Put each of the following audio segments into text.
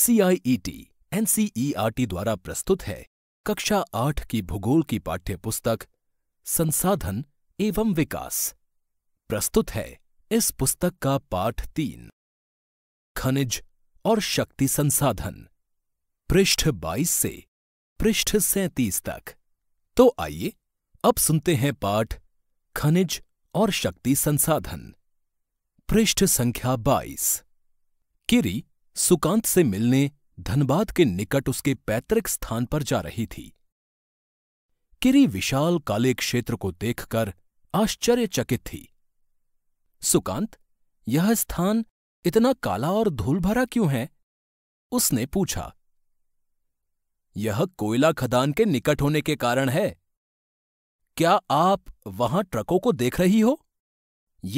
CIET NCERT e e द्वारा प्रस्तुत है कक्षा आठ की भूगोल की पाठ्य पुस्तक संसाधन एवं विकास प्रस्तुत है इस पुस्तक का पाठ तीन खनिज और शक्ति संसाधन पृष्ठ 22 से पृष्ठ 37 तक तो आइए अब सुनते हैं पाठ खनिज और शक्ति संसाधन पृष्ठ संख्या 22 किरी सुकांत से मिलने धनबाद के निकट उसके पैतृक स्थान पर जा रही थी किरी विशाल काले क्षेत्र को देखकर आश्चर्यचकित थी सुकांत यह स्थान इतना काला और धूल भरा क्यों है उसने पूछा यह कोयला खदान के निकट होने के कारण है क्या आप वहां ट्रकों को देख रही हो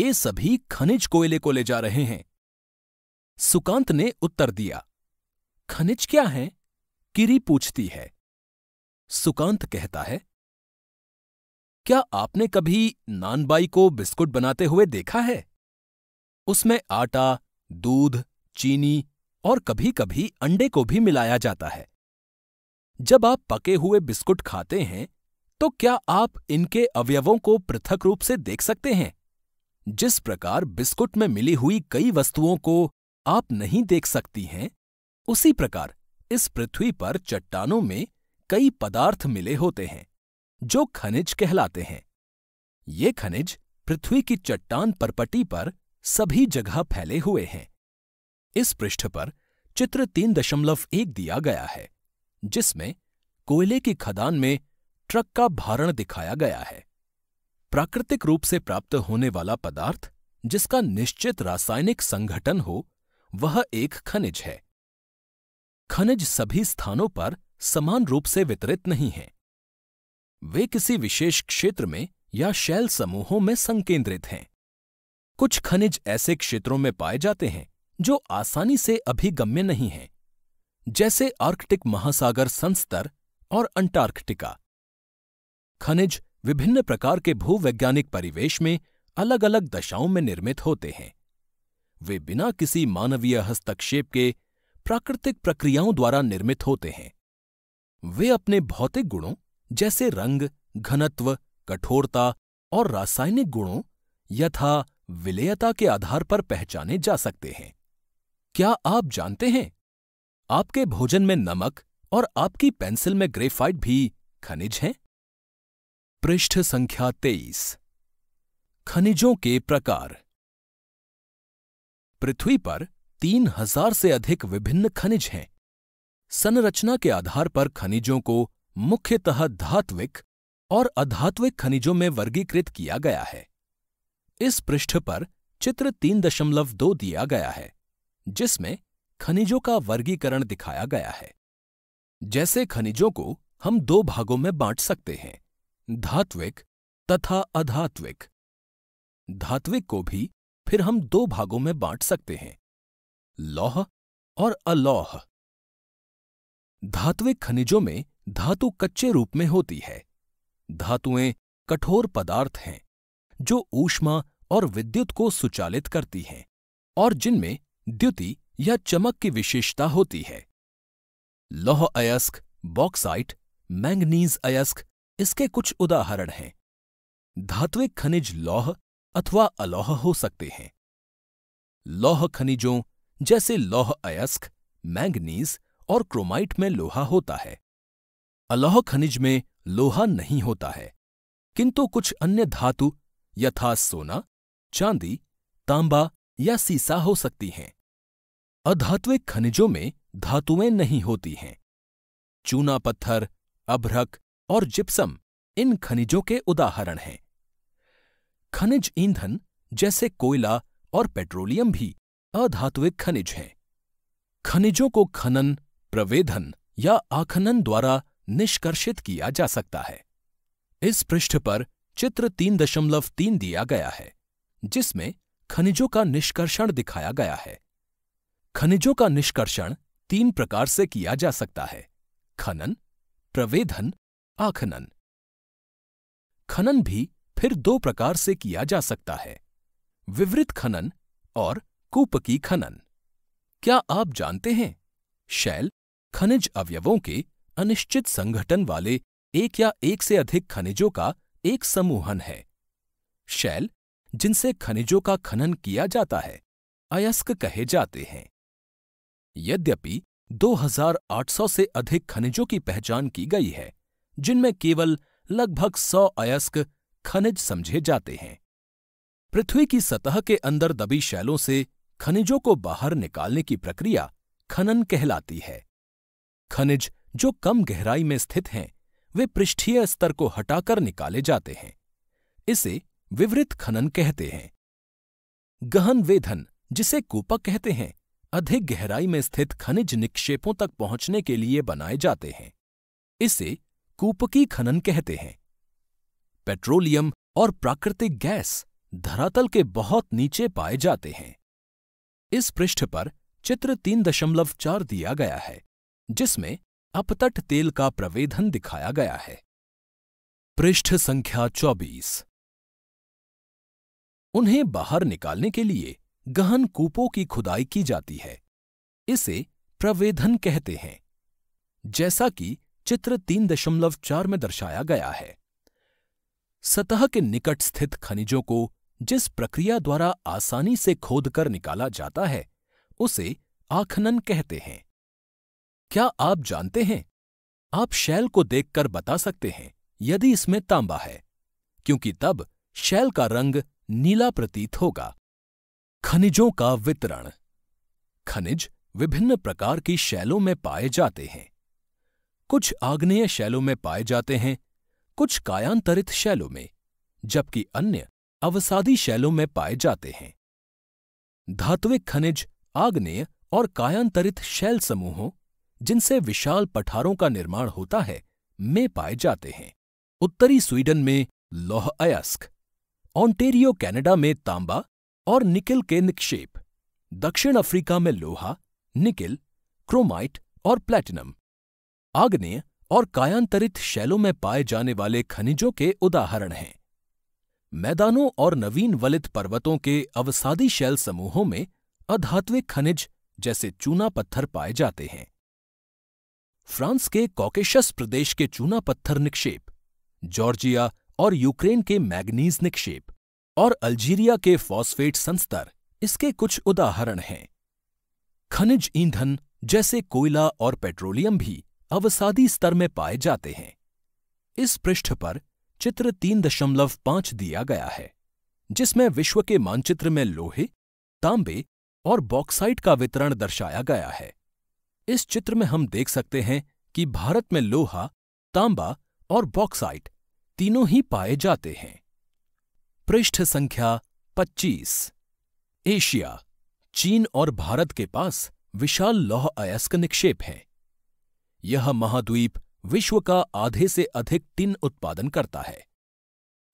ये सभी खनिज कोयले को ले जा रहे हैं सुकांत ने उत्तर दिया खनिज क्या है किरी पूछती है सुकांत कहता है क्या आपने कभी नानबाई को बिस्कुट बनाते हुए देखा है उसमें आटा दूध चीनी और कभी कभी अंडे को भी मिलाया जाता है जब आप पके हुए बिस्कुट खाते हैं तो क्या आप इनके अवयवों को पृथक रूप से देख सकते हैं जिस प्रकार बिस्कुट में मिली हुई कई वस्तुओं को आप नहीं देख सकती हैं उसी प्रकार इस पृथ्वी पर चट्टानों में कई पदार्थ मिले होते हैं जो खनिज कहलाते हैं ये खनिज पृथ्वी की चट्टान परपटी पर सभी जगह फैले हुए हैं इस पृष्ठ पर चित्र तीन दशमलव एक दिया गया है जिसमें कोयले की खदान में ट्रक का भारण दिखाया गया है प्राकृतिक रूप से प्राप्त होने वाला पदार्थ जिसका निश्चित रासायनिक संगठन हो वह एक खनिज है खनिज सभी स्थानों पर समान रूप से वितरित नहीं है वे किसी विशेष क्षेत्र में या शैल समूहों में संकेंद्रित हैं कुछ खनिज ऐसे क्षेत्रों में पाए जाते हैं जो आसानी से अभिगम्य नहीं हैं जैसे आर्कटिक महासागर संस्तर और अंटार्कटिका खनिज विभिन्न प्रकार के भूवैज्ञानिक परिवेश में अलग अलग दशाओं में निर्मित होते हैं वे बिना किसी मानवीय हस्तक्षेप के प्राकृतिक प्रक्रियाओं द्वारा निर्मित होते हैं वे अपने भौतिक गुणों जैसे रंग घनत्व कठोरता और रासायनिक गुणों यथा विलेयता के आधार पर पहचाने जा सकते हैं क्या आप जानते हैं आपके भोजन में नमक और आपकी पेंसिल में ग्रेफाइट भी खनिज हैं पृष्ठ संख्या तेईस खनिजों के प्रकार पृथ्वी पर तीन हजार से अधिक विभिन्न खनिज हैं संरचना के आधार पर खनिजों को मुख्यतः धात्विक और अधात्विक खनिजों में वर्गीकृत किया गया है इस पृष्ठ पर चित्र तीन दशमलव दो दिया गया है जिसमें खनिजों का वर्गीकरण दिखाया गया है जैसे खनिजों को हम दो भागों में बांट सकते हैं धात्विक तथा अधात्विक धात्विक को भी फिर हम दो भागों में बांट सकते हैं लौह और अलौह धातुविक खनिजों में धातु कच्चे रूप में होती है धातुएं कठोर पदार्थ हैं जो ऊष्मा और विद्युत को सुचालित करती हैं और जिनमें द्युति या चमक की विशेषता होती है लौह अयस्क बॉक्साइट मैंगनीज अयस्क इसके कुछ उदाहरण हैं धात्विक खनिज लौह अथवा अलोह हो सकते हैं लौह खनिजों जैसे लौह अयस्क मैंगनीज और क्रोमाइट में लोहा होता है अलोह खनिज में लोहा नहीं होता है किंतु कुछ अन्य धातु यथा सोना चांदी तांबा या सीसा हो सकती हैं अधात्विक खनिजों में धातुएं नहीं होती हैं चूना पत्थर अभ्रक और जिप्सम इन खनिजों के उदाहरण हैं खनिज ईंधन जैसे कोयला और पेट्रोलियम भी अधातुविक खनिज हैं खनिजों को खनन प्रवेधन या आखनन द्वारा निष्कर्षित किया जा सकता है इस पृष्ठ पर चित्र तीन दशमलव तीन दिया गया है जिसमें खनिजों का निष्कर्षण दिखाया गया है खनिजों का निष्कर्षण तीन प्रकार से किया जा सकता है खनन प्रवेधन आखनन खनन भी फिर दो प्रकार से किया जा सकता है विवृत खनन और कूपकी खनन क्या आप जानते हैं शैल खनिज अवयवों के अनिश्चित संगठन वाले एक या एक से अधिक खनिजों का एक समूहन है शैल जिनसे खनिजों का खनन किया जाता है अयस्क कहे जाते हैं यद्यपि 2800 से अधिक खनिजों की पहचान की गई है जिनमें केवल लगभग 100 अयस्क खनिज समझे जाते हैं पृथ्वी की सतह के अंदर दबी शैलों से खनिजों को बाहर निकालने की प्रक्रिया खनन कहलाती है खनिज जो कम गहराई में स्थित हैं वे पृष्ठीय स्तर को हटाकर निकाले जाते हैं इसे विवृत खनन कहते हैं गहन वेधन जिसे कूपक कहते हैं अधिक गहराई में स्थित खनिज निक्षेपों तक पहुंचने के लिए बनाए जाते हैं इसे कूपकी खनन कहते हैं पेट्रोलियम और प्राकृतिक गैस धरातल के बहुत नीचे पाए जाते हैं इस पृष्ठ पर चित्र तीन दशमलव चार दिया गया है जिसमें अपतट तेल का प्रवेधन दिखाया गया है पृष्ठ संख्या चौबीस उन्हें बाहर निकालने के लिए गहन कूपों की खुदाई की जाती है इसे प्रवेधन कहते हैं जैसा कि चित्र तीन दशमलव चार में दर्शाया गया है सतह के निकट स्थित खनिजों को जिस प्रक्रिया द्वारा आसानी से खोदकर निकाला जाता है उसे आखनन कहते हैं क्या आप जानते हैं आप शैल को देखकर बता सकते हैं यदि इसमें तांबा है क्योंकि तब शैल का रंग नीला प्रतीत होगा खनिजों का वितरण खनिज विभिन्न प्रकार की शैलों में पाए जाते हैं कुछ आग्नेय शैलों में पाए जाते हैं कुछ कायांतरित शैलों में जबकि अन्य अवसादी शैलों में पाए जाते हैं धात्विक खनिज आग्नेय और कायांतरित शैल समूहों जिनसे विशाल पठारों का निर्माण होता है में पाए जाते हैं उत्तरी स्वीडन में लौह अयस्क ऑन्टेरियो कैनेडा में तांबा और निकिल के निक्षेप दक्षिण अफ्रीका में लोहा निकिल क्रोमाइट और प्लैटिनम आग्नेय और कायांतरित शैलों में पाए जाने वाले खनिजों के उदाहरण हैं मैदानों और नवीन वलित पर्वतों के अवसादी शैल समूहों में अधात्विक खनिज जैसे चूना पत्थर पाए जाते हैं फ्रांस के कॉकेशस प्रदेश के चूना पत्थर निक्षेप जॉर्जिया और यूक्रेन के मैग्नीज निक्षेप और अल्जीरिया के फॉस्फेट संस्तर इसके कुछ उदाहरण हैं खनिज ईंधन जैसे कोयला और पेट्रोलियम भी अवसादी स्तर में पाए जाते हैं इस पृष्ठ पर चित्र तीन दशमलव पांच दिया गया है जिसमें विश्व के मानचित्र में लोहे तांबे और बॉक्साइट का वितरण दर्शाया गया है इस चित्र में हम देख सकते हैं कि भारत में लोहा तांबा और बॉक्साइट तीनों ही पाए जाते हैं पृष्ठ संख्या 25 एशिया चीन और भारत के पास विशाल लौह अयस्क निक्षेप हैं यह महाद्वीप विश्व का आधे से अधिक टिन उत्पादन करता है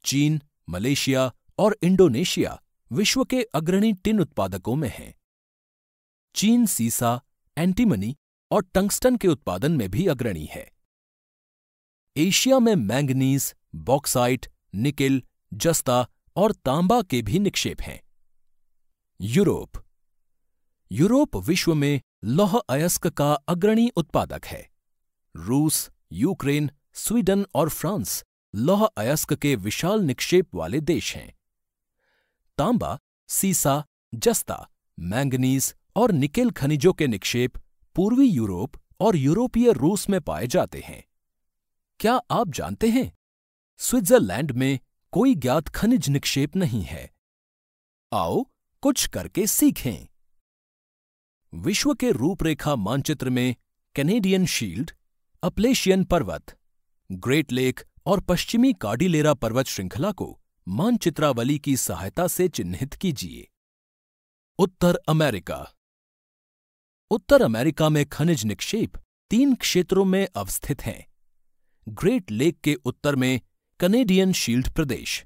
चीन मलेशिया और इंडोनेशिया विश्व के अग्रणी टिन उत्पादकों में हैं चीन सीसा एंटीमनी और टंगस्टन के उत्पादन में भी अग्रणी है एशिया में मैंगनीज बॉक्साइट निकिल जस्ता और तांबा के भी निक्षेप हैं यूरोप यूरोप विश्व में लौह अयस्क का अग्रणी उत्पादक है रूस यूक्रेन स्वीडन और फ्रांस लौह अयस्क के विशाल निक्षेप वाले देश हैं तांबा सीसा जस्ता मैंगनीज और निकेल खनिजों के निक्षेप पूर्वी यूरोप और यूरोपीय रूस में पाए जाते हैं क्या आप जानते हैं स्विट्जरलैंड में कोई ज्ञात खनिज निक्षेप नहीं है आओ कुछ करके सीखें विश्व के रूपरेखा मानचित्र में कैनेडियन शील्ड अप्लेशियन पर्वत ग्रेट लेक और पश्चिमी काडिलेरा पर्वत श्रृंखला को मानचित्रावली की सहायता से चिन्हित कीजिए उत्तर अमेरिका उत्तर अमेरिका में खनिज निक्षेप तीन क्षेत्रों में अवस्थित हैं ग्रेट लेक के उत्तर में कनेडियन शील्ड प्रदेश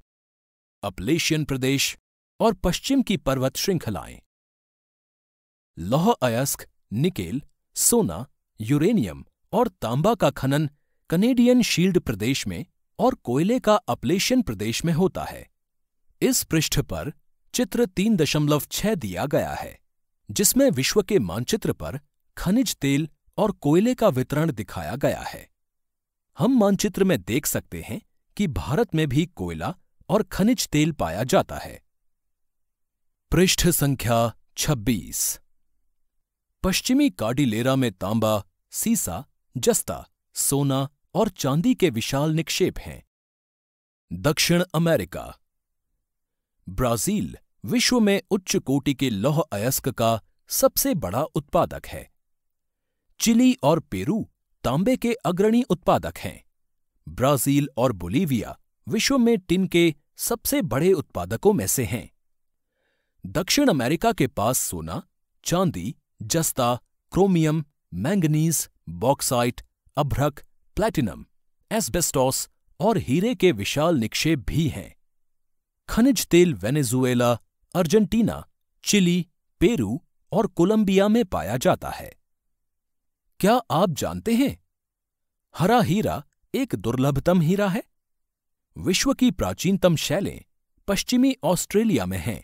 अप्लेशियन प्रदेश और पश्चिम की पर्वत श्रृंखलाएं लौह अयस्क निकेल सोना यूरेनियम और तांबा का खनन कनेडियन शील्ड प्रदेश में और कोयले का अपलेशन प्रदेश में होता है इस पृष्ठ पर चित्र तीन दशमलव छह दिया गया है जिसमें विश्व के मानचित्र पर खनिज तेल और कोयले का वितरण दिखाया गया है हम मानचित्र में देख सकते हैं कि भारत में भी कोयला और खनिज तेल पाया जाता है पृष्ठ संख्या 26 पश्चिमी कार्डिलेरा में तांबा सीसा जस्ता सोना और चांदी के विशाल निक्षेप हैं दक्षिण अमेरिका ब्राजील विश्व में उच्च कोटि के लौह अयस्क का सबसे बड़ा उत्पादक है चिली और पेरू तांबे के अग्रणी उत्पादक हैं ब्राजील और बोलीविया विश्व में टिन के सबसे बड़े उत्पादकों में से हैं दक्षिण अमेरिका के पास सोना चांदी जस्ता क्रोमियम मैंगनीज बॉक्साइट अभ्रक प्लैटिनम एस्बेस्टॉस और हीरे के विशाल निक्षेप भी हैं खनिज तेल वेनेजुएला अर्जेंटीना चिली पेरू और कोलंबिया में पाया जाता है क्या आप जानते हैं हरा हीरा एक दुर्लभतम हीरा है विश्व की प्राचीनतम शैलें पश्चिमी ऑस्ट्रेलिया में हैं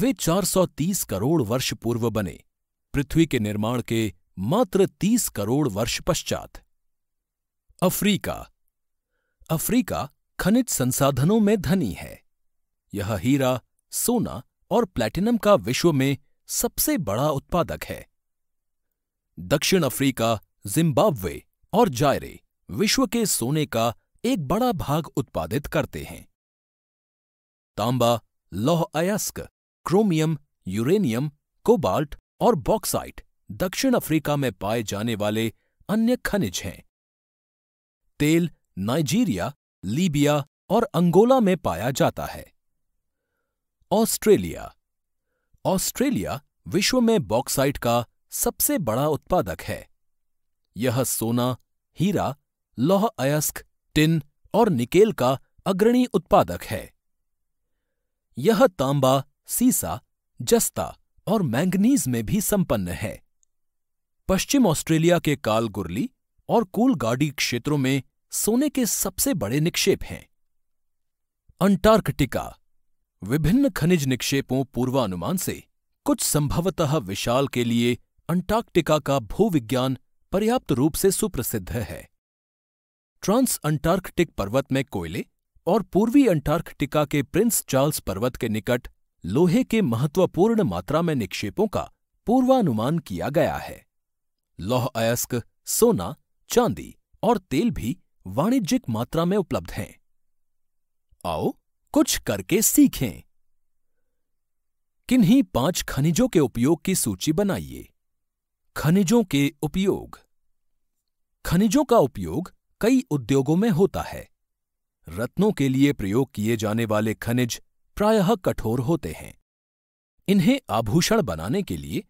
वे 430 करोड़ वर्ष पूर्व बने पृथ्वी के निर्माण के मात्र तीस करोड़ वर्ष पश्चात अफ्रीका अफ्रीका खनिज संसाधनों में धनी है यह हीरा सोना और प्लैटिनम का विश्व में सबसे बड़ा उत्पादक है दक्षिण अफ्रीका जिम्बाब्वे और जायरे विश्व के सोने का एक बड़ा भाग उत्पादित करते हैं तांबा लौह अयस्क क्रोमियम यूरेनियम कोबाल्ट और बॉक्साइट दक्षिण अफ्रीका में पाए जाने वाले अन्य खनिज हैं तेल नाइजीरिया लीबिया और अंगोला में पाया जाता है ऑस्ट्रेलिया ऑस्ट्रेलिया विश्व में बॉक्साइट का सबसे बड़ा उत्पादक है यह सोना हीरा लौह अयस्क टिन और निकेल का अग्रणी उत्पादक है यह तांबा सीसा जस्ता और मैंगनीज में भी संपन्न है पश्चिम ऑस्ट्रेलिया के कालगुरली और कोलगाडी क्षेत्रों में सोने के सबसे बड़े निक्षेप हैं अंटार्कटिका विभिन्न खनिज निक्षेपों पूर्वानुमान से कुछ संभवतः विशाल के लिए अंटार्कटिका का भूविज्ञान पर्याप्त रूप से सुप्रसिद्ध है ट्रांस अंटार्कटिक पर्वत में कोयले और पूर्वी अंटार्कटिका के प्रिंस चार्ल्स पर्वत के निकट लोहे के महत्वपूर्ण मात्रा में निक्षेपों का पूर्वानुमान किया गया है लौह अयस्क सोना चांदी और तेल भी वाणिज्यिक मात्रा में उपलब्ध हैं आओ कुछ करके सीखें किन्हीं पांच खनिजों के उपयोग की सूची बनाइए खनिजों के उपयोग खनिजों का उपयोग कई उद्योगों में होता है रत्नों के लिए प्रयोग किए जाने वाले खनिज प्रायः कठोर होते हैं इन्हें आभूषण बनाने के लिए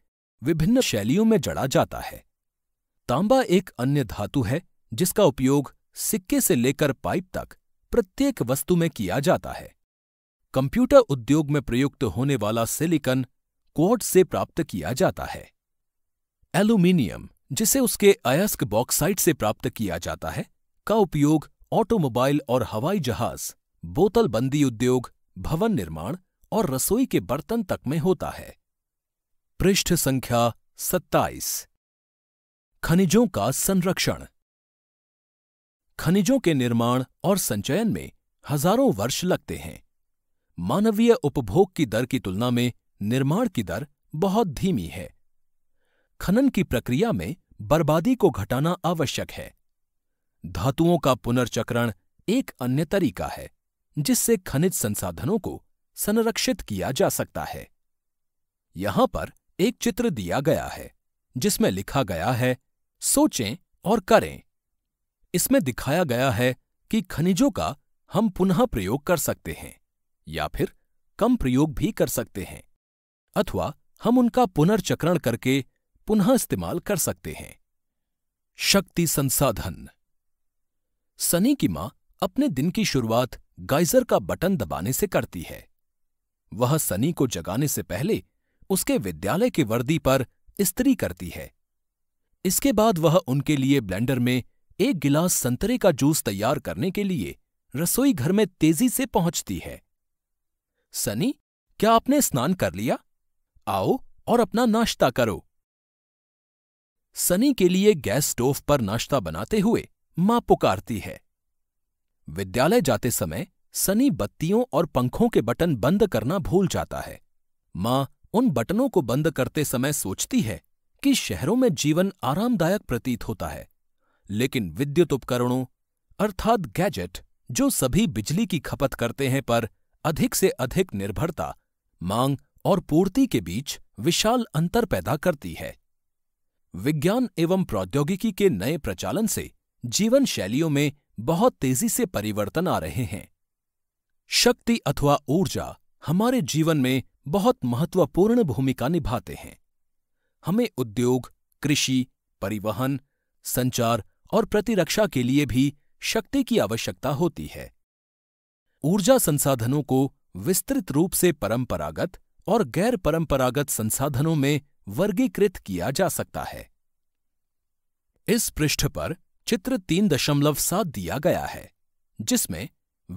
विभिन्न शैलियों में जड़ा जाता है तांबा एक अन्य धातु है जिसका उपयोग सिक्के से लेकर पाइप तक प्रत्येक वस्तु में किया जाता है कंप्यूटर उद्योग में प्रयुक्त होने वाला सिलिकन क्वार्ट से प्राप्त किया जाता है एल्यूमिनियम जिसे उसके अयस्क बॉक्साइट से प्राप्त किया जाता है का उपयोग ऑटोमोबाइल और हवाई जहाज बोतलबंदी उद्योग भवन निर्माण और रसोई के बर्तन तक में होता है पृष्ठ संख्या सत्ताईस खनिजों का संरक्षण खनिजों के निर्माण और संचयन में हजारों वर्ष लगते हैं मानवीय उपभोग की दर की तुलना में निर्माण की दर बहुत धीमी है खनन की प्रक्रिया में बर्बादी को घटाना आवश्यक है धातुओं का पुनर्चक्रण एक अन्य तरीका है जिससे खनिज संसाधनों को संरक्षित किया जा सकता है यहां पर एक चित्र दिया गया है जिसमें लिखा गया है सोचें और करें इसमें दिखाया गया है कि खनिजों का हम पुनः प्रयोग कर सकते हैं या फिर कम प्रयोग भी कर सकते हैं अथवा हम उनका पुनर्चक्रण करके पुनः इस्तेमाल कर सकते हैं शक्ति संसाधन सनी की मां अपने दिन की शुरुआत गाइजर का बटन दबाने से करती है वह सनी को जगाने से पहले उसके विद्यालय की वर्दी पर स्त्री करती है इसके बाद वह उनके लिए ब्लेंडर में एक गिलास संतरे का जूस तैयार करने के लिए रसोई घर में तेजी से पहुंचती है सनी क्या आपने स्नान कर लिया आओ और अपना नाश्ता करो सनी के लिए गैस स्टोव पर नाश्ता बनाते हुए मां पुकारती है विद्यालय जाते समय सनी बत्तियों और पंखों के बटन बंद करना भूल जाता है मां उन बटनों को बंद करते समय सोचती है कि शहरों में जीवन आरामदायक प्रतीत होता है लेकिन विद्युत उपकरणों अर्थात गैजेट जो सभी बिजली की खपत करते हैं पर अधिक से अधिक निर्भरता मांग और पूर्ति के बीच विशाल अंतर पैदा करती है विज्ञान एवं प्रौद्योगिकी के नए प्रचालन से जीवन शैलियों में बहुत तेजी से परिवर्तन आ रहे हैं शक्ति अथवा ऊर्जा हमारे जीवन में बहुत महत्वपूर्ण भूमिका निभाते हैं हमें उद्योग कृषि परिवहन संचार और प्रतिरक्षा के लिए भी शक्ति की आवश्यकता होती है ऊर्जा संसाधनों को विस्तृत रूप से परंपरागत और गैर परंपरागत संसाधनों में वर्गीकृत किया जा सकता है इस पृष्ठ पर चित्र तीन दशमलव सात दिया गया है जिसमें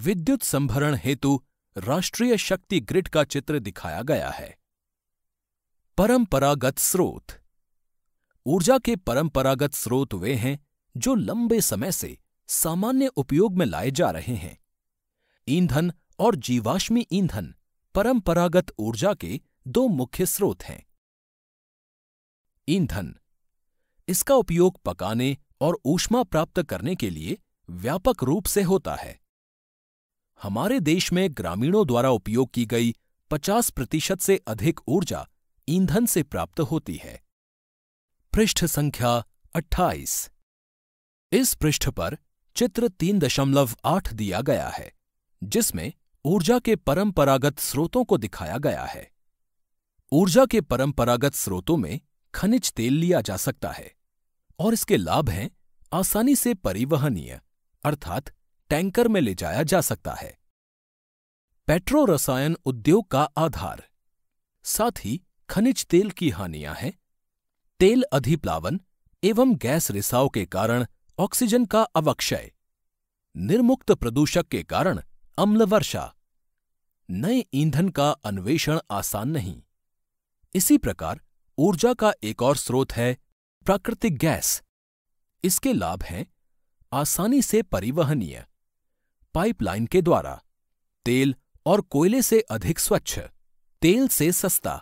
विद्युत संभरण हेतु राष्ट्रीय शक्ति ग्रिड का चित्र दिखाया गया है परंपरागत स्रोत ऊर्जा के परंपरागत स्रोत वे हैं जो लंबे समय से सामान्य उपयोग में लाए जा रहे हैं ईंधन और जीवाश्मी ईंधन परंपरागत ऊर्जा के दो मुख्य स्रोत हैं ईंधन इसका उपयोग पकाने और ऊष्मा प्राप्त करने के लिए व्यापक रूप से होता है हमारे देश में ग्रामीणों द्वारा उपयोग की गई 50 प्रतिशत से अधिक ऊर्जा ईंधन से प्राप्त होती है पृष्ठ संख्या 28 इस पृष्ठ पर चित्र 3.8 दिया गया है जिसमें ऊर्जा के परंपरागत स्रोतों को दिखाया गया है ऊर्जा के परंपरागत स्रोतों में खनिज तेल लिया जा सकता है और इसके लाभ हैं आसानी से परिवहनीय अर्थात टैंकर में ले जाया जा सकता है पेट्रो रसायन उद्योग का आधार साथ ही खनिज तेल की हानियां हैं तेल अधिप्लावन एवं गैस रिसाव के कारण ऑक्सीजन का अवक्षय निर्मुक्त प्रदूषक के कारण अम्ल वर्षा नए ईंधन का अन्वेषण आसान नहीं इसी प्रकार ऊर्जा का एक और स्रोत है प्राकृतिक गैस इसके लाभ हैं आसानी से परिवहनीय पाइपलाइन के द्वारा तेल और कोयले से अधिक स्वच्छ तेल से सस्ता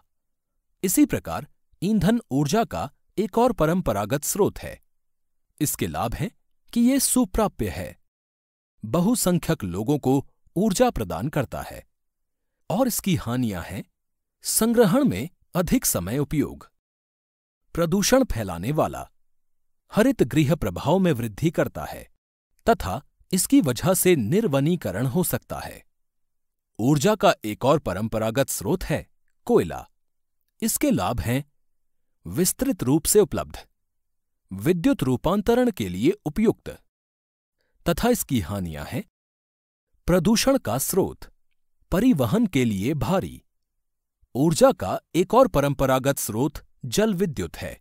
इसी प्रकार ईंधन ऊर्जा का एक और परंपरागत स्रोत है इसके लाभ हैं कि ये सुप्राप्य है बहुसंख्यक लोगों को ऊर्जा प्रदान करता है और इसकी हानियां हैं संग्रहण में अधिक समय उपयोग प्रदूषण फैलाने वाला हरित गृह प्रभाव में वृद्धि करता है तथा इसकी वजह से निर्वनीकरण हो सकता है ऊर्जा का एक और परंपरागत स्रोत है कोयला इसके लाभ हैं विस्तृत रूप से उपलब्ध विद्युत रूपांतरण के लिए उपयुक्त तथा इसकी हानियां हैं प्रदूषण का स्रोत परिवहन के लिए भारी ऊर्जा का एक और परंपरागत स्रोत जल विद्युत है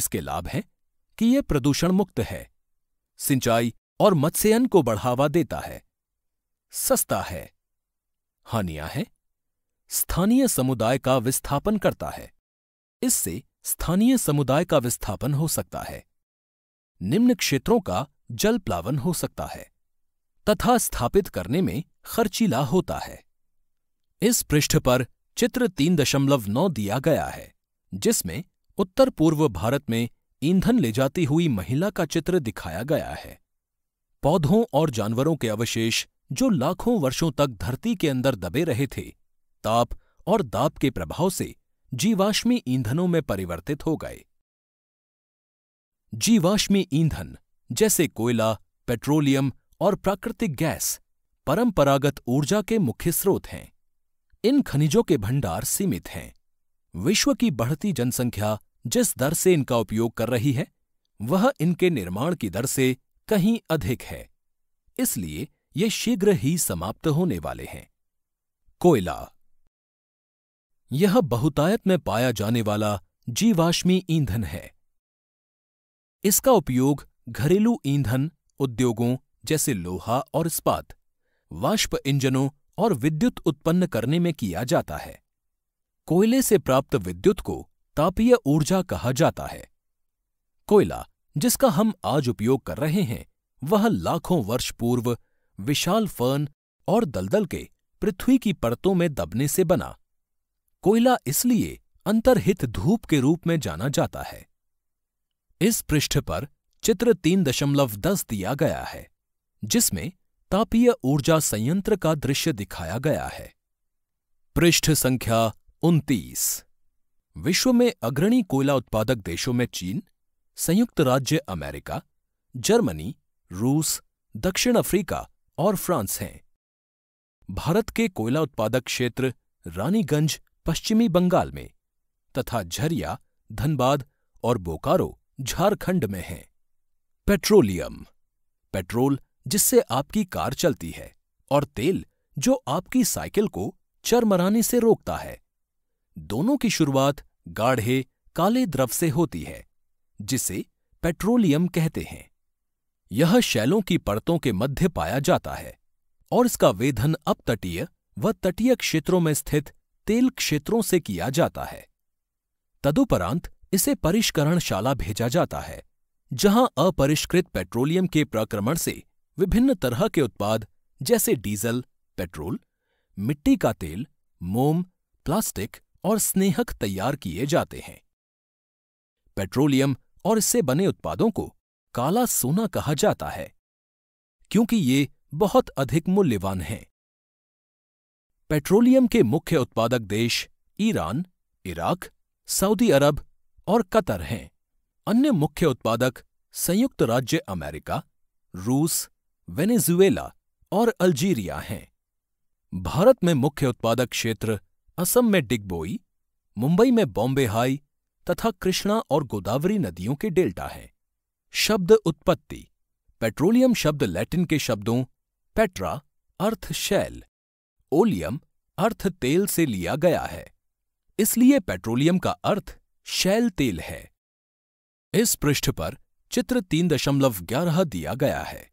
इसके लाभ हैं कि यह प्रदूषण मुक्त है सिंचाई और मत्स्यन को बढ़ावा देता है सस्ता है हानियां हैं स्थानीय समुदाय का विस्थापन करता है इससे स्थानीय समुदाय का विस्थापन हो सकता है निम्न क्षेत्रों का जल प्लावन हो सकता है तथा स्थापित करने में खर्चीला होता है इस पृष्ठ पर चित्र तीन दशमलव नौ दिया गया है जिसमें उत्तर पूर्व भारत में ईंधन ले जाती हुई महिला का चित्र दिखाया गया है पौधों और जानवरों के अवशेष जो लाखों वर्षों तक धरती के अंदर दबे रहे थे ताप और दाब के प्रभाव से जीवाश्मी ईंधनों में परिवर्तित हो गए जीवाश्मी ईंधन जैसे कोयला पेट्रोलियम और प्राकृतिक गैस परंपरागत ऊर्जा के मुख्य स्रोत हैं इन खनिजों के भंडार सीमित हैं विश्व की बढ़ती जनसंख्या जिस दर से इनका उपयोग कर रही है वह इनके निर्माण की दर से कहीं अधिक है इसलिए ये शीघ्र ही समाप्त होने वाले हैं कोयला यह बहुतायत में पाया जाने वाला जीवाश्मी ईंधन है इसका उपयोग घरेलू ईंधन उद्योगों जैसे लोहा और इस्पात वाष्प इंजनों और विद्युत उत्पन्न करने में किया जाता है कोयले से प्राप्त विद्युत को तापीय ऊर्जा कहा जाता है कोयला जिसका हम आज उपयोग कर रहे हैं वह लाखों वर्ष पूर्व विशाल फर्न और दलदल के पृथ्वी की परतों में दबने से बना कोयला इसलिए अंतरहित धूप के रूप में जाना जाता है इस पृष्ठ पर चित्र तीन दशमलव दस दिया गया है जिसमें तापीय ऊर्जा संयंत्र का दृश्य दिखाया गया है पृष्ठ संख्या उनतीस विश्व में अग्रणी कोयला उत्पादक देशों में चीन संयुक्त राज्य अमेरिका जर्मनी रूस दक्षिण अफ्रीका और फ्रांस हैं भारत के कोयला उत्पादक क्षेत्र रानीगंज पश्चिमी बंगाल में तथा झरिया धनबाद और बोकारो झारखंड में हैं पेट्रोलियम पेट्रोल जिससे आपकी कार चलती है और तेल जो आपकी साइकिल को चरमराने से रोकता है दोनों की शुरुआत गाढ़े काले द्रव से होती है जिसे पेट्रोलियम कहते हैं यह शैलों की परतों के मध्य पाया जाता है और इसका वेधन अपतटीय व तटीय क्षेत्रों में स्थित तेल क्षेत्रों से किया जाता है तदुपरांत इसे परिष्करणशाला भेजा जाता है जहां अपरिष्कृत पेट्रोलियम के प्रक्रमण से विभिन्न तरह के उत्पाद जैसे डीजल पेट्रोल मिट्टी का तेल मोम प्लास्टिक और स्नेहक तैयार किए जाते हैं पेट्रोलियम और इससे बने उत्पादों को काला सोना कहा जाता है क्योंकि ये बहुत अधिक मूल्यवान हैं पेट्रोलियम के मुख्य उत्पादक देश ईरान इराक सऊदी अरब और कतर हैं अन्य मुख्य उत्पादक संयुक्त राज्य अमेरिका रूस वेनेजुएला और अल्जीरिया हैं भारत में मुख्य उत्पादक क्षेत्र असम में डिगबोई मुंबई में बॉम्बे हाई तथा कृष्णा और गोदावरी नदियों के डेल्टा हैं शब्द उत्पत्ति पेट्रोलियम शब्द लैटिन के शब्दों पेट्रा अर्थ शैल ओलियम अर्थ तेल से लिया गया है इसलिए पेट्रोलियम का अर्थ शैल तेल है इस पृष्ठ पर चित्र तीन दशमलव ग्यारह दिया गया है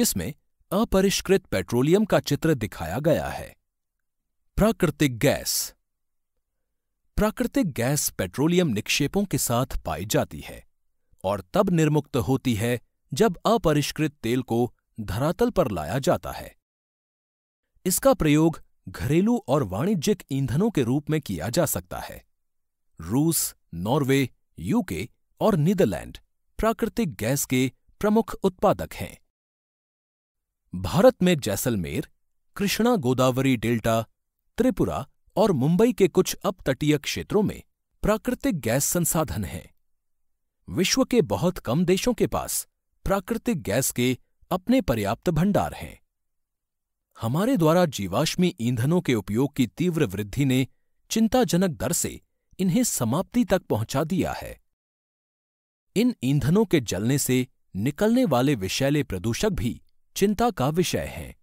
जिसमें अपरिष्कृत पेट्रोलियम का चित्र दिखाया गया है प्राकृतिक गैस प्राकृतिक गैस पेट्रोलियम निक्षेपों के साथ पाई जाती है और तब निर्मुक्त होती है जब अपरिष्कृत तेल को धरातल पर लाया जाता है इसका प्रयोग घरेलू और वाणिज्यिक ईंधनों के रूप में किया जा सकता है रूस नॉर्वे यूके और नीदरलैंड प्राकृतिक गैस के प्रमुख उत्पादक हैं भारत में जैसलमेर कृष्णा गोदावरी डेल्टा त्रिपुरा और मुंबई के कुछ अपतटीय क्षेत्रों में प्राकृतिक गैस संसाधन हैं विश्व के बहुत कम देशों के पास प्राकृतिक गैस के अपने पर्याप्त भंडार हैं हमारे द्वारा जीवाश्मी ईंधनों के उपयोग की तीव्र वृद्धि ने चिंताजनक दर से इन्हें समाप्ति तक पहुंचा दिया है इन ईंधनों के जलने से निकलने वाले विषैले प्रदूषक भी चिंता का विषय हैं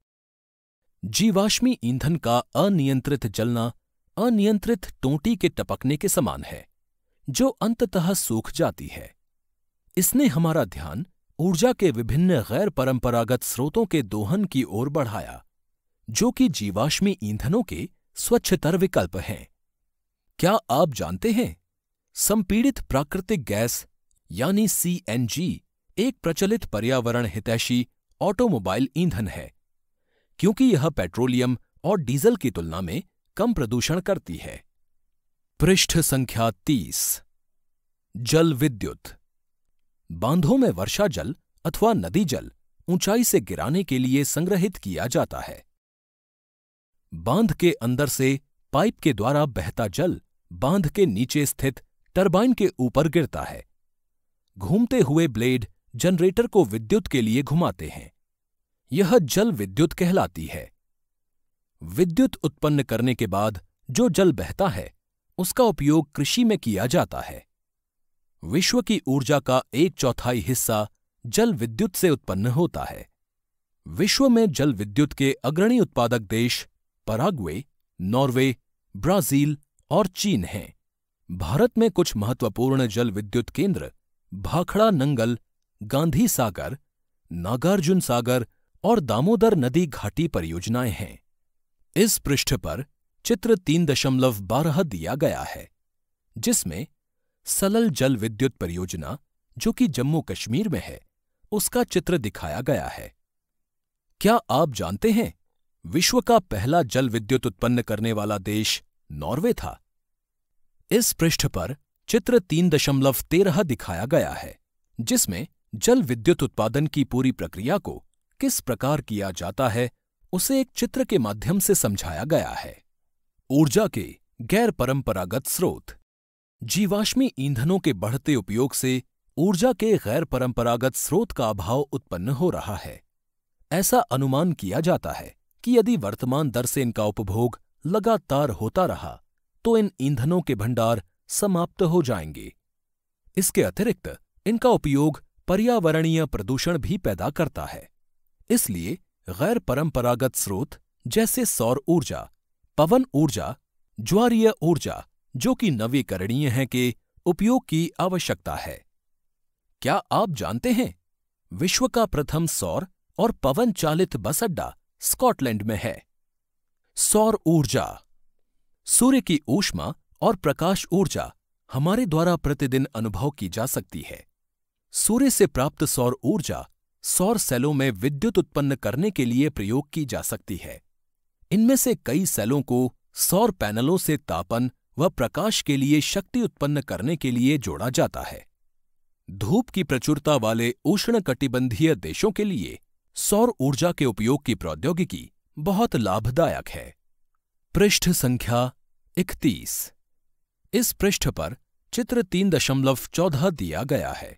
जीवाश्मी ईंधन का अनियंत्रित जलना अनियंत्रित टोंटी के टपकने के समान है जो अंततः सूख जाती है इसने हमारा ध्यान ऊर्जा के विभिन्न गैर परंपरागत स्रोतों के दोहन की ओर बढ़ाया जो कि जीवाश्मी ईंधनों के स्वच्छतर विकल्प हैं क्या आप जानते हैं संपीड़ित प्राकृतिक गैस यानी सीएनजी एक प्रचलित पर्यावरण हितैषी ऑटोमोबाइल ईंधन है क्योंकि यह पेट्रोलियम और डीजल की तुलना में कम प्रदूषण करती है पृष्ठ संख्या तीस जल विद्युत बांधों में वर्षा जल अथवा नदी जल ऊंचाई से गिराने के लिए संग्रहित किया जाता है बांध के अंदर से पाइप के द्वारा बहता जल बांध के नीचे स्थित टरबाइन के ऊपर गिरता है घूमते हुए ब्लेड जनरेटर को विद्युत के लिए घुमाते हैं यह जल विद्युत कहलाती है विद्युत उत्पन्न करने के बाद जो जल बहता है उसका उपयोग कृषि में किया जाता है विश्व की ऊर्जा का एक चौथाई हिस्सा जल विद्युत से उत्पन्न होता है विश्व में जल विद्युत के अग्रणी उत्पादक देश पराग्वे नॉर्वे ब्राजील और चीन हैं भारत में कुछ महत्वपूर्ण जल विद्युत केंद्र भाखड़ा नंगल गांधी सागर नागार्जुन सागर और दामोदर नदी घाटी परियोजनाएं हैं इस पृष्ठ पर चित्र तीन दशमलव बारह दिया गया है जिसमें सलल जल विद्युत परियोजना जो कि जम्मू कश्मीर में है उसका चित्र दिखाया गया है क्या आप जानते हैं विश्व का पहला जल विद्युत उत्पन्न करने वाला देश नॉर्वे था इस पृष्ठ पर चित्र तीन दशमलव तेरह दिखाया गया है जिसमें जल विद्युत उत्पादन की पूरी प्रक्रिया को किस प्रकार किया जाता है उसे एक चित्र के माध्यम से समझाया गया है ऊर्जा के गैर परंपरागत स्रोत जीवाश्मी ईंधनों के बढ़ते उपयोग से ऊर्जा के गैर परंपरागत स्रोत का अभाव उत्पन्न हो रहा है ऐसा अनुमान किया जाता है कि यदि वर्तमान दर से इनका उपभोग लगातार होता रहा तो इन ईंधनों के भंडार समाप्त हो जाएंगे इसके अतिरिक्त इनका उपयोग पर्यावरणीय प्रदूषण भी पैदा करता है इसलिए गैर परंपरागत स्रोत जैसे सौर ऊर्जा पवन ऊर्जा ज्वारीय ऊर्जा जो कि नवीकरणीय है के उपयोग की आवश्यकता है क्या आप जानते हैं विश्व का प्रथम सौर और पवन चालित बस अड्डा स्कॉटलैंड में है सौर ऊर्जा सूर्य की ऊष्मा और प्रकाश ऊर्जा हमारे द्वारा प्रतिदिन अनुभव की जा सकती है सूर्य से प्राप्त सौर ऊर्जा सौर सेलों में विद्युत उत्पन्न करने के लिए प्रयोग की जा सकती है इनमें से कई सेलों को सौर पैनलों से तापन व प्रकाश के लिए शक्ति उत्पन्न करने के लिए जोड़ा जाता है धूप की प्रचुरता वाले उष्णकटिबंधीय देशों के लिए सौर ऊर्जा के उपयोग की प्रौद्योगिकी बहुत लाभदायक है पृष्ठ संख्या इकतीस इस पृष्ठ पर चित्र तीन दशमलव चौदह दिया गया है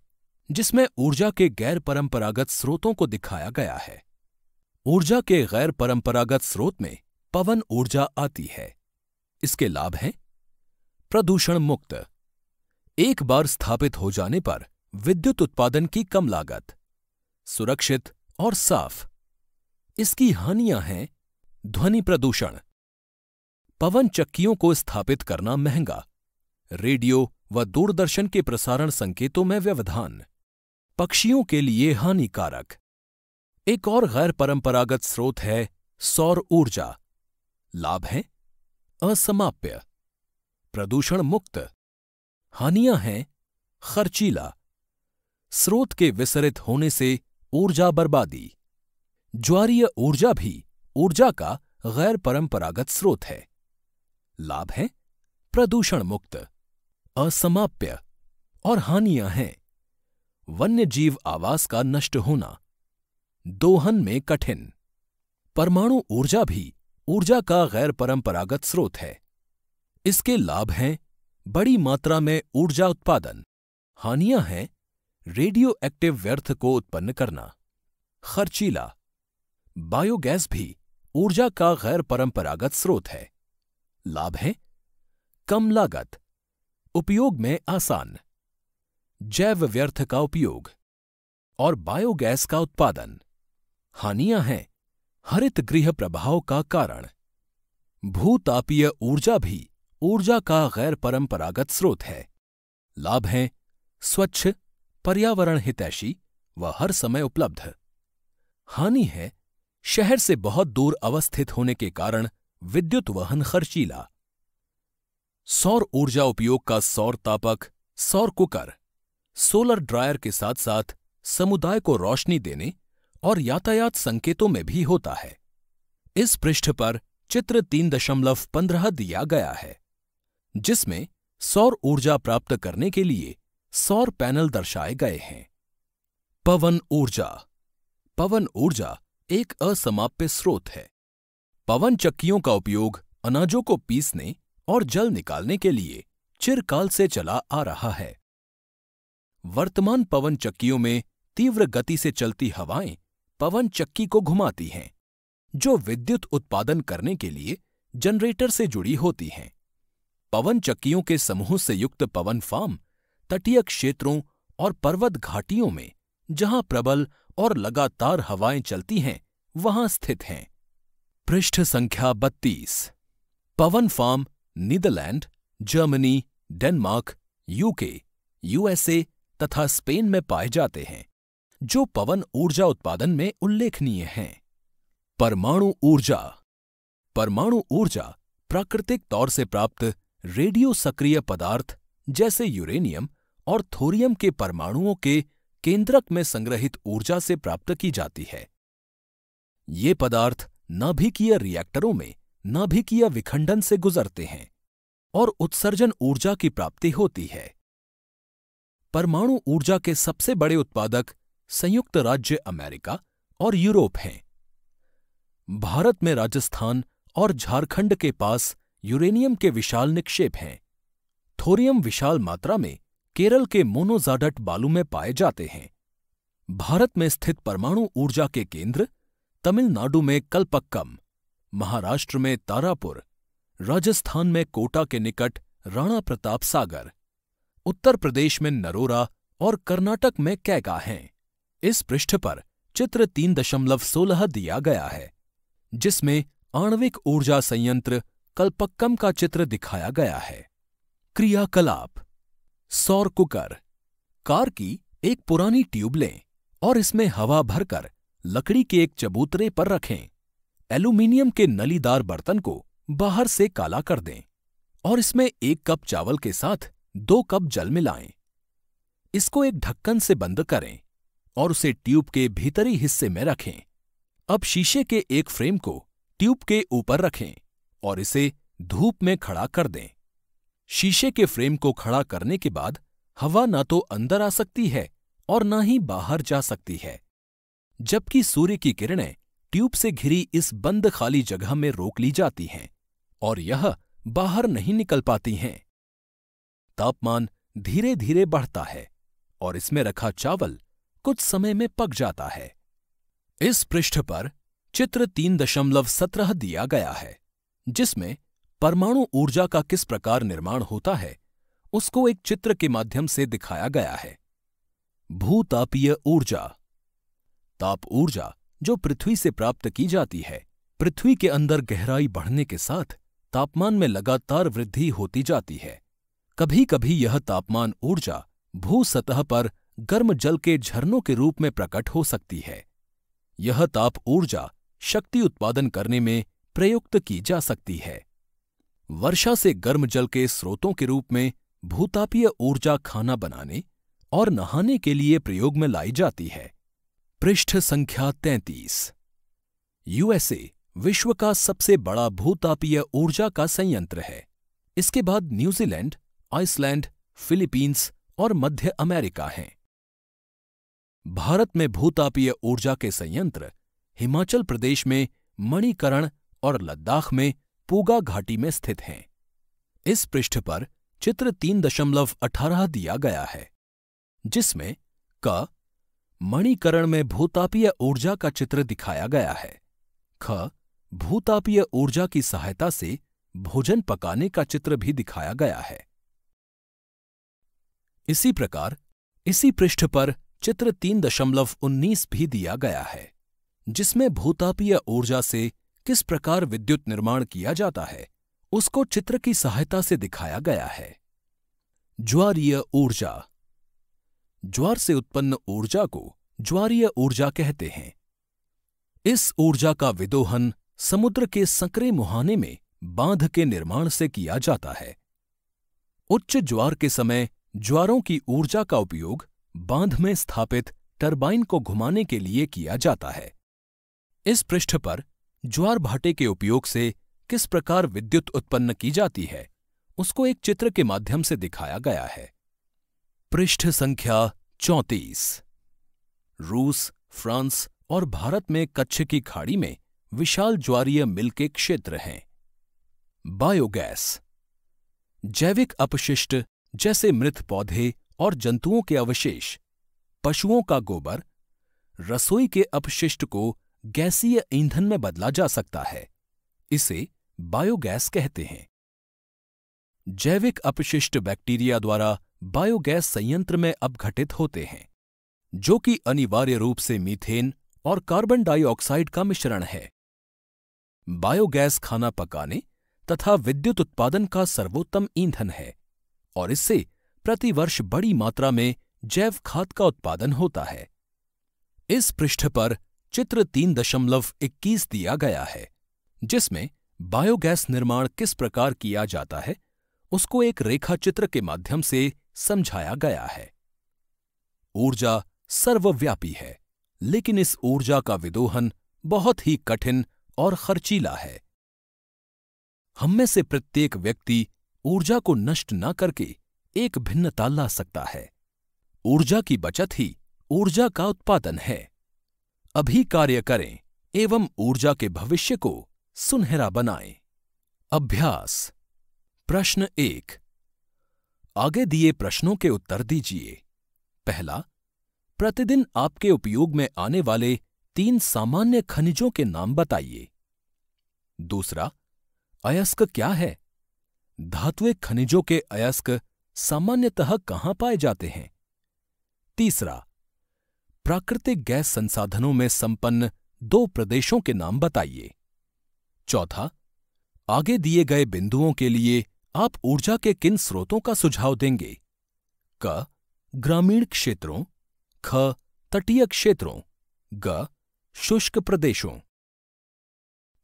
जिसमें ऊर्जा के गैर परंपरागत स्रोतों को दिखाया गया है ऊर्जा के गैर परंपरागत स्रोत में पवन ऊर्जा आती है इसके लाभ हैं प्रदूषण मुक्त एक बार स्थापित हो जाने पर विद्युत उत्पादन की कम लागत सुरक्षित और साफ इसकी हानियां हैं ध्वनि प्रदूषण पवन चक्कियों को स्थापित करना महंगा रेडियो व दूरदर्शन के प्रसारण संकेतों में व्यवधान पक्षियों के लिए हानिकारक एक और गैर परंपरागत स्रोत है सौर ऊर्जा लाभ है असमाप्य प्रदूषण मुक्त हानियां हैं खर्चीला स्रोत के विसरित होने से ऊर्जा बर्बादी ज्वारीय ऊर्जा भी ऊर्जा का गैर परंपरागत स्रोत है लाभ है प्रदूषण मुक्त असमाप्य और हानियां हैं वन्य जीव आवास का नष्ट होना दोहन में कठिन परमाणु ऊर्जा भी ऊर्जा का गैर परंपरागत स्रोत है इसके लाभ हैं बड़ी मात्रा में ऊर्जा उत्पादन हानियां हैं रेडियो एक्टिव व्यर्थ को उत्पन्न करना खर्चीला बायोगैस भी ऊर्जा का गैर परंपरागत स्रोत है लाभ है कम लागत उपयोग में आसान जैव व्यर्थ का उपयोग और बायोगैस का उत्पादन हानियां हैं हरित गृह प्रभाव का कारण भूतापीय ऊर्जा भी ऊर्जा का गैर परंपरागत स्रोत है लाभ हैं स्वच्छ पर्यावरण हितैषी व हर समय उपलब्ध हानि है शहर से बहुत दूर अवस्थित होने के कारण विद्युत वहन खर्चीला सौर ऊर्जा उपयोग का सौर तापक सौर कुकर सोलर ड्रायर के साथ साथ समुदाय को रोशनी देने और यातायात संकेतों में भी होता है इस पृष्ठ पर चित्र तीन दशमलव पंद्रह दिया गया है जिसमें सौर ऊर्जा प्राप्त करने के लिए सौर पैनल दर्शाए गए हैं पवन ऊर्जा पवन ऊर्जा एक असमाप्य स्रोत है पवन चक्कियों का उपयोग अनाजों को पीसने और जल निकालने के लिए चिरकाल से चला आ रहा है वर्तमान पवन चक्कियों में तीव्र गति से चलती हवाएं पवन चक्की को घुमाती हैं जो विद्युत उत्पादन करने के लिए जनरेटर से जुड़ी होती हैं पवन चक्कियों के समूह से युक्त पवन फार्म तटीय क्षेत्रों और पर्वत घाटियों में जहां प्रबल और लगातार हवाएं चलती हैं वहां स्थित हैं पृष्ठ संख्या बत्तीस पवन farm Netherland Germany Denmark UK USA तथा स्पेन में पाए जाते हैं जो पवन ऊर्जा उत्पादन में उल्लेखनीय हैं परमाणु ऊर्जा परमाणु ऊर्जा प्राकृतिक तौर से प्राप्त रेडियो सक्रिय पदार्थ जैसे यूरेनियम और थोरियम के परमाणुओं के केंद्रक में संग्रहित ऊर्जा से प्राप्त की जाती है ये पदार्थ नाभिकीय रिएक्टरों में नाभिकीय विखंडन से गुजरते हैं और उत्सर्जन ऊर्जा की प्राप्ति होती है परमाणु ऊर्जा के सबसे बड़े उत्पादक संयुक्त राज्य अमेरिका और यूरोप हैं भारत में राजस्थान और झारखंड के पास यूरेनियम के विशाल निक्षेप हैं थोरियम विशाल मात्रा में केरल के मोनोजाडट बालू में पाए जाते हैं भारत में स्थित परमाणु ऊर्जा के केंद्र तमिलनाडु में कल्पक्कम महाराष्ट्र में तारापुर राजस्थान में कोटा के निकट राणा प्रताप सागर उत्तर प्रदेश में नरोरा और कर्नाटक में कैगा हैं इस पृष्ठ पर चित्र तीन दशमलव सोलह दिया गया है जिसमें आणविक ऊर्जा संयंत्र कल्पक्कम का चित्र दिखाया गया है क्रियाकलाप सौर कुकर कार की एक पुरानी ट्यूब लें और इसमें हवा भरकर लकड़ी के एक चबूतरे पर रखें एल्यूमिनियम के नलीदार बर्तन को बाहर से काला कर दें और इसमें एक कप चावल के साथ दो कप जल मिलाएं इसको एक ढक्कन से बंद करें और उसे ट्यूब के भीतरी हिस्से में रखें अब शीशे के एक फ्रेम को ट्यूब के ऊपर रखें और इसे धूप में खड़ा कर दें शीशे के फ्रेम को खड़ा करने के बाद हवा न तो अंदर आ सकती है और न ही बाहर जा सकती है जबकि सूर्य की किरणें ट्यूब से घिरी इस बंद खाली जगह में रोक ली जाती हैं और यह बाहर नहीं निकल पाती हैं तापमान धीरे धीरे बढ़ता है और इसमें रखा चावल कुछ समय में पक जाता है इस पृष्ठ पर चित्र तीन दशमलव सत्रह दिया गया है जिसमें परमाणु ऊर्जा का किस प्रकार निर्माण होता है उसको एक चित्र के माध्यम से दिखाया गया है भूतापीय ऊर्जा ताप ऊर्जा जो पृथ्वी से प्राप्त की जाती है पृथ्वी के अंदर गहराई बढ़ने के साथ तापमान में लगातार वृद्धि होती जाती है कभी कभी यह तापमान ऊर्जा भू सतह पर गर्म जल के झरनों के रूप में प्रकट हो सकती है यह ताप ऊर्जा शक्ति उत्पादन करने में प्रयुक्त की जा सकती है वर्षा से गर्म जल के स्रोतों के रूप में भूतापीय ऊर्जा खाना बनाने और नहाने के लिए प्रयोग में लाई जाती है पृष्ठ संख्या तैतीस यूएसए विश्व का सबसे बड़ा भूतापीय ऊर्जा का संयंत्र है इसके बाद न्यूजीलैंड आइसलैंड फिलीपींस और मध्य अमेरिका हैं भारत में भूतापीय ऊर्जा के संयंत्र हिमाचल प्रदेश में मणिकरण और लद्दाख में पूगा घाटी में स्थित हैं इस पृष्ठ पर चित्र तीन दशमलव अठारह दिया गया है जिसमें क मणिकरण में भूतापीय ऊर्जा का चित्र दिखाया गया है ख भूतापीय ऊर्जा की सहायता से भोजन पकाने का चित्र भी दिखाया गया है इसी प्रकार इसी पृष्ठ पर चित्र तीन दशमलव उन्नीस भी दिया गया है जिसमें भूतापीय ऊर्जा से किस प्रकार विद्युत निर्माण किया जाता है उसको चित्र की सहायता से दिखाया गया है ज्वारीय ऊर्जा ज्वार से उत्पन्न ऊर्जा को ज्वारीय ऊर्जा कहते हैं इस ऊर्जा का विदोहन समुद्र के संकरे मुहाने में बांध के निर्माण से किया जाता है उच्च ज्वार के समय ज्वारों की ऊर्जा का उपयोग बांध में स्थापित टरबाइन को घुमाने के लिए किया जाता है इस पृष्ठ पर ज्वार भाटे के उपयोग से किस प्रकार विद्युत उत्पन्न की जाती है उसको एक चित्र के माध्यम से दिखाया गया है पृष्ठ संख्या चौंतीस रूस फ्रांस और भारत में कच्छ की खाड़ी में विशाल ज्वारीय मिल के क्षेत्र हैं बायोगैस जैविक अपशिष्ट जैसे मृत पौधे और जंतुओं के अवशेष पशुओं का गोबर रसोई के अपशिष्ट को गैसीय ईंधन में बदला जा सकता है इसे बायोगैस कहते हैं जैविक अपशिष्ट बैक्टीरिया द्वारा बायोगैस संयंत्र में अपघटित होते हैं जो कि अनिवार्य रूप से मीथेन और कार्बन डाइऑक्साइड का मिश्रण है बायोगैस खाना पकाने तथा विद्युत उत्पादन का सर्वोत्तम ईंधन है और इससे प्रतिवर्ष बड़ी मात्रा में जैव खाद का उत्पादन होता है इस पृष्ठ पर चित्र तीन दशमलव इक्कीस दिया गया है जिसमें बायोगैस निर्माण किस प्रकार किया जाता है उसको एक रेखाचित्र के माध्यम से समझाया गया है ऊर्जा सर्वव्यापी है लेकिन इस ऊर्जा का विदोहन बहुत ही कठिन और खर्चीला है हम में से प्रत्येक व्यक्ति ऊर्जा को नष्ट न करके एक भिन्नता ला सकता है ऊर्जा की बचत ही ऊर्जा का उत्पादन है अभी कार्य करें एवं ऊर्जा के भविष्य को सुनहरा बनाएं अभ्यास प्रश्न एक आगे दिए प्रश्नों के उत्तर दीजिए पहला प्रतिदिन आपके उपयोग में आने वाले तीन सामान्य खनिजों के नाम बताइए दूसरा अयस्क क्या है धातुए खनिजों के अयस्क सामान्यतः कहाँ पाए जाते हैं तीसरा प्राकृतिक गैस संसाधनों में संपन्न दो प्रदेशों के नाम बताइए चौथा आगे दिए गए बिंदुओं के लिए आप ऊर्जा के किन स्रोतों का सुझाव देंगे क ग्रामीण क्षेत्रों ख तटीय क्षेत्रों ग शुष्क प्रदेशों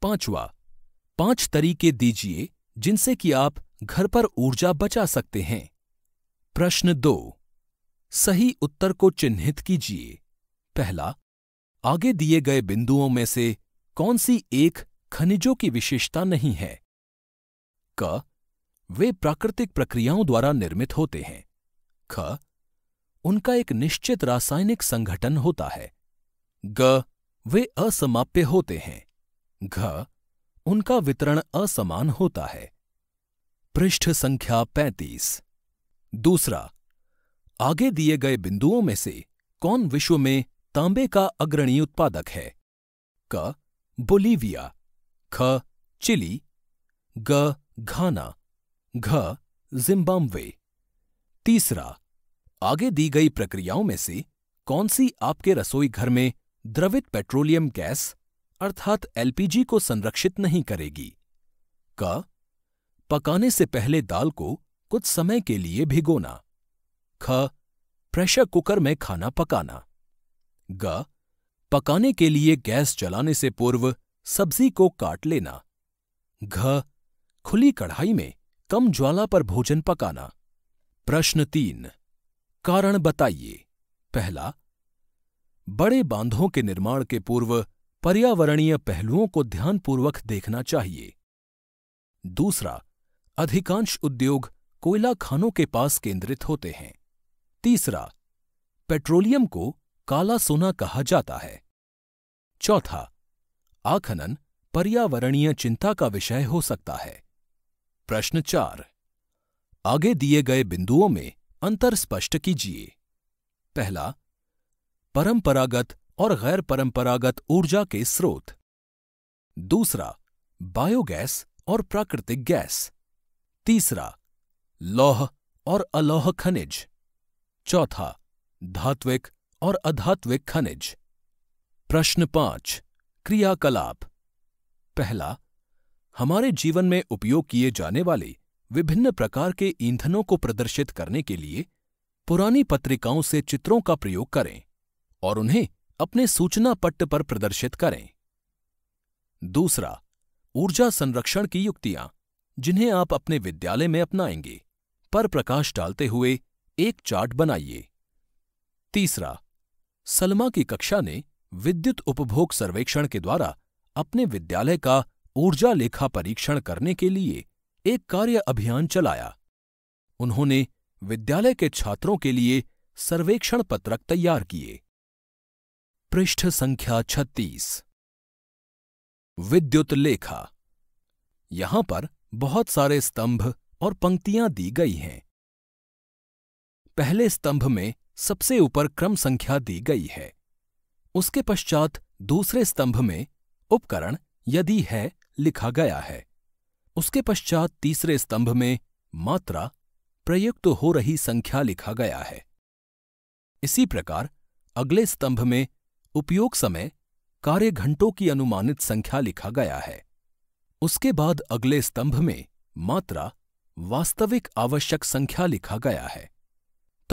पांचवा पांच तरीके दीजिए जिनसे कि आप घर पर ऊर्जा बचा सकते हैं प्रश्न दो सही उत्तर को चिन्हित कीजिए पहला आगे दिए गए बिंदुओं में से कौन सी एक खनिजों की विशेषता नहीं है क वे प्राकृतिक प्रक्रियाओं द्वारा निर्मित होते हैं ख उनका एक निश्चित रासायनिक संगठन होता है ग वे असमाप्य होते हैं घ उनका वितरण असमान होता है पृष्ठ संख्या पैंतीस दूसरा आगे दिए गए बिंदुओं में से कौन विश्व में तांबे का अग्रणी उत्पादक है क बोलीविया ख चिली ग घाना घ जिम्बाब्वे तीसरा आगे दी गई प्रक्रियाओं में से कौन सी आपके रसोई घर में द्रवित पेट्रोलियम गैस अर्थात एलपीजी को संरक्षित नहीं करेगी क पकाने से पहले दाल को कुछ समय के लिए भिगोना ख प्रेशर कुकर में खाना पकाना ग पकाने के लिए गैस चलाने से पूर्व सब्जी को काट लेना घ खुली कढ़ाई में कम ज्वाला पर भोजन पकाना प्रश्न तीन कारण बताइए पहला बड़े बांधों के निर्माण के पूर्व पर्यावरणीय पहलुओं को ध्यानपूर्वक देखना चाहिए दूसरा अधिकांश उद्योग कोयला खानों के पास केंद्रित होते हैं तीसरा पेट्रोलियम को काला सोना कहा जाता है चौथा आखनन पर्यावरणीय चिंता का विषय हो सकता है प्रश्न चार आगे दिए गए बिंदुओं में अंतर स्पष्ट कीजिए पहला परंपरागत और गैर परंपरागत ऊर्जा के स्रोत दूसरा बायोगैस और प्राकृतिक गैस तीसरा लौह और अलौह खनिज चौथा धात्विक और अधात्विक खनिज प्रश्न पांच क्रियाकलाप पहला हमारे जीवन में उपयोग किए जाने वाले विभिन्न प्रकार के ईंधनों को प्रदर्शित करने के लिए पुरानी पत्रिकाओं से चित्रों का प्रयोग करें और उन्हें अपने सूचना पट्ट पर प्रदर्शित करें दूसरा ऊर्जा संरक्षण की युक्तियां जिन्हें आप अपने विद्यालय में अपनाएंगे पर प्रकाश डालते हुए एक चार्ट बनाइए तीसरा सलमा की कक्षा ने विद्युत उपभोग सर्वेक्षण के द्वारा अपने विद्यालय का ऊर्जा लेखा परीक्षण करने के लिए एक कार्य अभियान चलाया उन्होंने विद्यालय के छात्रों के लिए सर्वेक्षण पत्रक तैयार किए पृष्ठ संख्या छत्तीस विद्युत लेखा यहां पर बहुत सारे स्तंभ और पंक्तियां दी गई हैं पहले स्तंभ में सबसे ऊपर क्रम संख्या दी गई है उसके पश्चात दूसरे स्तंभ में उपकरण यदि है लिखा गया है उसके पश्चात तीसरे स्तंभ में मात्रा प्रयुक्त हो रही संख्या लिखा गया है इसी प्रकार अगले स्तंभ में उपयोग समय कार्य घंटों की अनुमानित संख्या लिखा गया है उसके बाद अगले स्तंभ में मात्रा वास्तविक आवश्यक संख्या लिखा गया है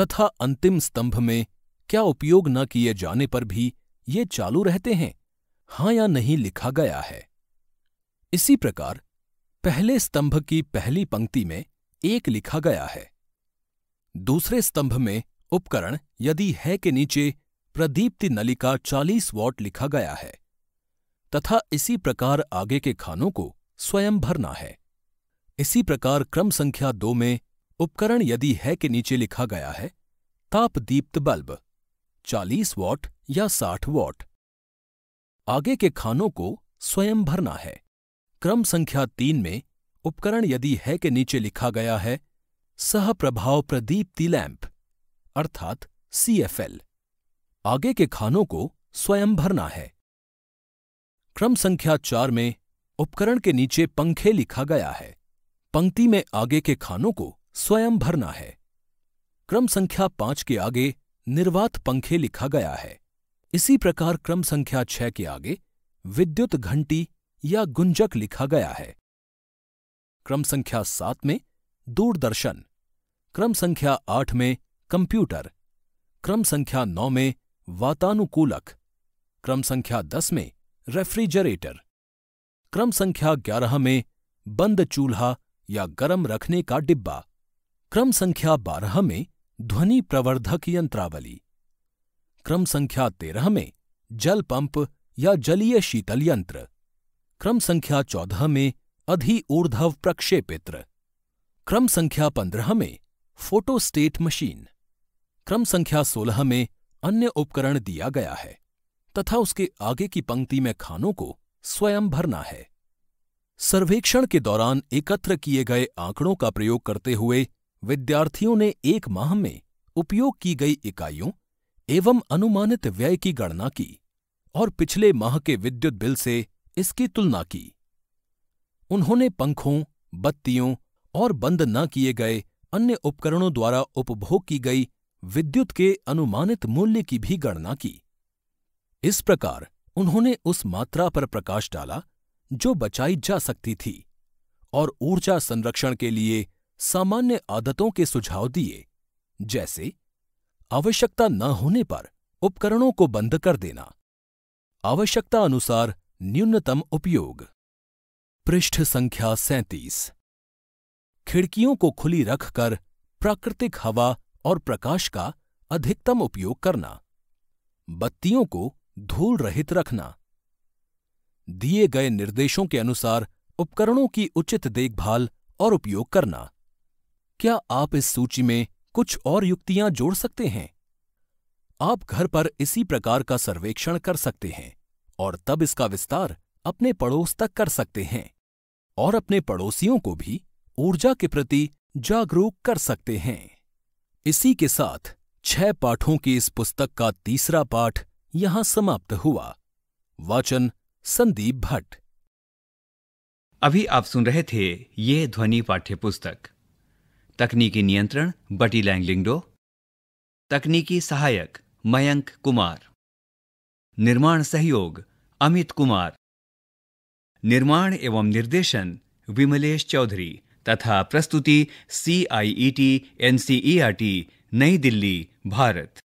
तथा अंतिम स्तंभ में क्या उपयोग न किए जाने पर भी ये चालू रहते हैं हाँ या नहीं लिखा गया है इसी प्रकार पहले स्तंभ की पहली पंक्ति में एक लिखा गया है दूसरे स्तंभ में उपकरण यदि है के नीचे प्रदीप्ति नलिका 40 वॉट लिखा गया है तथा इसी प्रकार आगे के खानों को स्वयं भरना है इसी प्रकार क्रम संख्या दो में उपकरण यदि है के नीचे लिखा गया है ताप दीप्त बल्ब 40 वॉट या 60 वॉट आगे के खानों को स्वयं भरना है क्रम संख्या तीन में उपकरण यदि है के नीचे लिखा गया है सह प्रभाव प्रदीप्ति लैंप अर्थात सीएफएल आगे के खानों को स्वयं भरना है क्रम संख्या चार में उपकरण के नीचे पंखे लिखा गया है पंक्ति में आगे के खानों को स्वयं भरना है क्रम संख्या पांच के आगे निर्वात पंखे लिखा गया है इसी प्रकार क्रम संख्या छह के आगे विद्युत घंटी या गुंजक लिखा गया है क्रम संख्या सात में दूरदर्शन क्रम संख्या आठ में कंप्यूटर क्रम संख्या नौ में वातानुकूलक क्रम संख्या दस में रेफ्रिजरेटर क्रम संख्या ग्यारह में बंद चूल्हा या गरम रखने का डिब्बा क्रम संख्या बारह में ध्वनि प्रवर्धक यंत्रावली क्रम संख्या तेरह में जल पंप या जलीय शीतल यंत्र क्रम संख्या चौदह में अधि ऊर्धव प्रक्षेपित्र क्रम संख्या पंद्रह में फोटोस्टेट मशीन क्रम संख्या सोलह में अन्य उपकरण दिया गया है तथा उसके आगे की पंक्ति में खानों को स्वयं भरना है सर्वेक्षण के दौरान एकत्र किए गए आंकड़ों का प्रयोग करते हुए विद्यार्थियों ने एक माह में उपयोग की गई इकाइयों एवं अनुमानित व्यय की गणना की और पिछले माह के विद्युत बिल से इसकी तुलना की उन्होंने पंखों बत्तियों और बंद न किए गए अन्य उपकरणों द्वारा उपभोग की गई विद्युत के अनुमानित मूल्य की भी गणना की इस प्रकार उन्होंने उस मात्रा पर प्रकाश डाला जो बचाई जा सकती थी और ऊर्जा संरक्षण के लिए सामान्य आदतों के सुझाव दिए जैसे आवश्यकता न होने पर उपकरणों को बंद कर देना आवश्यकता अनुसार न्यूनतम उपयोग पृष्ठ संख्या सैतीस खिड़कियों को खुली रखकर प्राकृतिक हवा और प्रकाश का अधिकतम उपयोग करना बत्तियों को धूल रहित रखना दिए गए निर्देशों के अनुसार उपकरणों की उचित देखभाल और उपयोग करना क्या आप इस सूची में कुछ और युक्तियां जोड़ सकते हैं आप घर पर इसी प्रकार का सर्वेक्षण कर सकते हैं और तब इसका विस्तार अपने पड़ोस तक कर सकते हैं और अपने पड़ोसियों को भी ऊर्जा के प्रति जागरूक कर सकते हैं इसी के साथ छह पाठों की इस पुस्तक का तीसरा पाठ यहां समाप्त हुआ वाचन संदीप भट्ट अभी आप सुन रहे थे ये ध्वनि पाठ्य पुस्तक तकनीकी नियंत्रण बटी लैंगलिंगडो तकनीकी सहायक मयंक कुमार निर्माण सहयोग अमित कुमार निर्माण एवं निर्देशन विमलेश चौधरी तथा प्रस्तुति C I E T N C E R T New Delhi Bharat